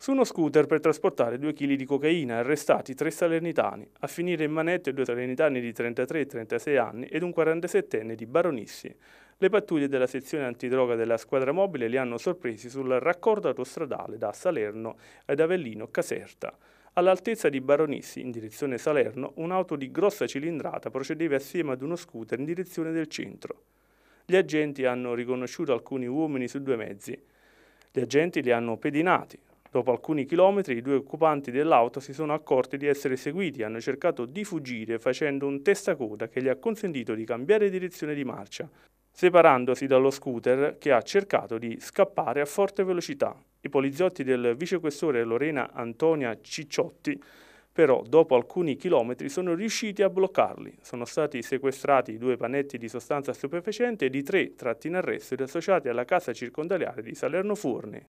su uno scooter per trasportare 2 kg di cocaina, arrestati tre salernitani, a finire in manette due salernitani di 33 e 36 anni ed un 47enne di Baronissi. Le pattuglie della sezione antidroga della squadra mobile li hanno sorpresi sul raccordo autostradale da Salerno ad Avellino Caserta. All'altezza di Baronissi, in direzione Salerno, un'auto di grossa cilindrata procedeva assieme ad uno scooter in direzione del centro. Gli agenti hanno riconosciuto alcuni uomini su due mezzi. Gli agenti li hanno pedinati, Dopo alcuni chilometri i due occupanti dell'auto si sono accorti di essere seguiti e hanno cercato di fuggire facendo un testacoda che gli ha consentito di cambiare direzione di marcia, separandosi dallo scooter che ha cercato di scappare a forte velocità. I poliziotti del vicequestore Lorena Antonia Cicciotti però dopo alcuni chilometri sono riusciti a bloccarli. Sono stati sequestrati due panetti di sostanza stupefacente e di tre tratti in arresto ed associati alla casa circondariale di Salerno Furne.